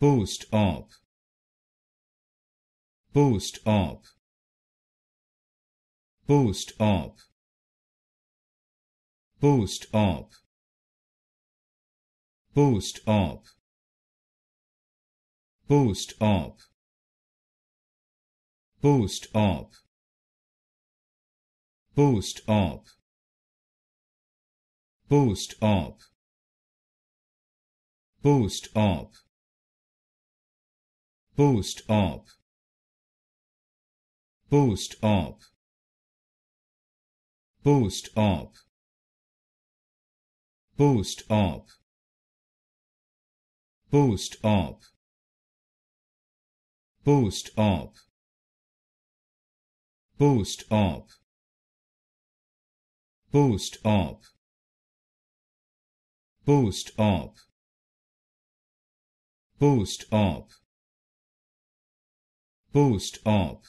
post op post op post op post op post op post op post op post op post op post op post op post op post op post op post op post op post op post op post op post op post op